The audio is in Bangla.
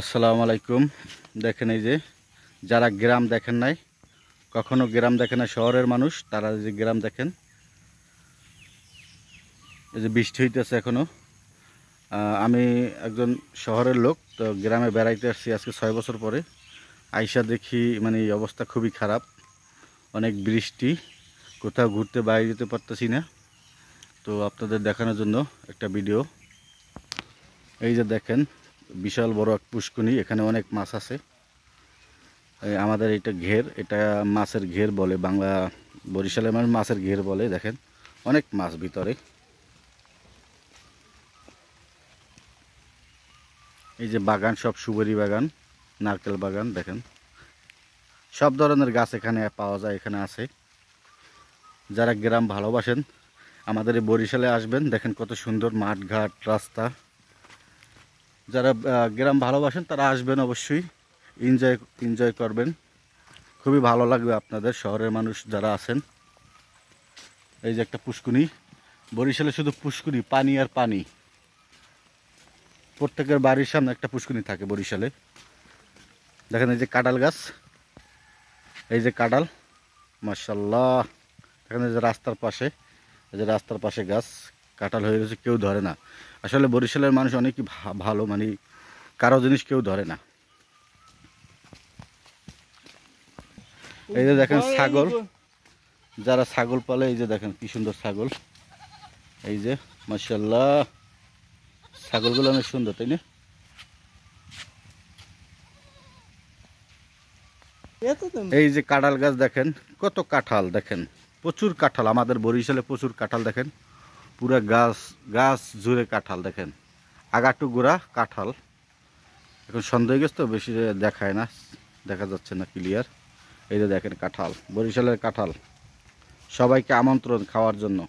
আসসালামু আলাইকুম দেখেন এই যে যারা গ্রাম দেখেন নাই কখনো গ্রাম দেখে না শহরের মানুষ তারা যে গ্রাম দেখেন এই যে বৃষ্টি হইতেছে এখনও আমি একজন শহরের লোক তো গ্রামে বেড়াইতে আসছি আজকে ছয় বছর পরে আইসা দেখি মানে অবস্থা খুবই খারাপ অনেক বৃষ্টি কোথাও ঘুরতে বাইরে যেতে পারতেছি না তো আপনাদের দেখানোর জন্য একটা ভিডিও এই যে দেখেন বিশাল বড় এক পুষ্কনি এখানে অনেক মাছ আছে আমাদের এটা ঘের এটা মাছের ঘের বলে বাংলা বরিশালে মানে মাছের ঘের বলে দেখেন অনেক মাছ ভিতরে এই যে বাগান সব সুবরি বাগান নারকেল বাগান দেখেন সব ধরনের গাছ এখানে পাওয়া যায় এখানে আছে যারা গ্রাম ভালোবাসেন আমাদের এই বরিশালে আসবেন দেখেন কত সুন্দর মাঠঘাট রাস্তা যারা গ্রাম ভালোবাসেন তারা আসবেন অবশ্যই এনজয় এনজয় করবেন খুবই ভালো লাগবে আপনাদের শহরের মানুষ যারা আছেন এই যে একটা পুষ্কুনি বরিশালে শুধু পুষ্কুনি পানি আর পানি প্রত্যেকের বাড়ির সামনে একটা পুষ্কুনি থাকে বরিশালে দেখেন এই যে কাঁডাল গাছ এই যে কাঁডাল মার্শাল্লাহ দেখেন এই যে রাস্তার পাশে এই যে রাস্তার পাশে গাছ কাটাল হয়ে গেছে কেউ ধরে না আসলে বরিশালের মানুষ অনেক ভালো মানে কারো জিনিস কেউ ধরে না এই যে দেখেন ছাগল যারা ছাগল পালে এই যে দেখেন কি সুন্দর ছাগল এই যে মার্শাল্লাহ ছাগলগুলো অনেক সুন্দর তাই না এই যে কাঁঠাল গাছ দেখেন কত কাঁঠাল দেখেন প্রচুর কাঁঠাল আমাদের বরিশালে প্রচুর কাঁঠাল দেখেন পুরো গাছ গাছ জুড়ে কাঁঠাল দেখেন আগাটু গোড়া কাঁঠাল এখন সন্দেহগ্রস্ত বেশি দেখায় না দেখা যাচ্ছে না ক্লিয়ার এই যে দেখেন কাঁঠাল বরিশালের কাঁঠাল সবাইকে আমন্ত্রণ খাওয়ার জন্য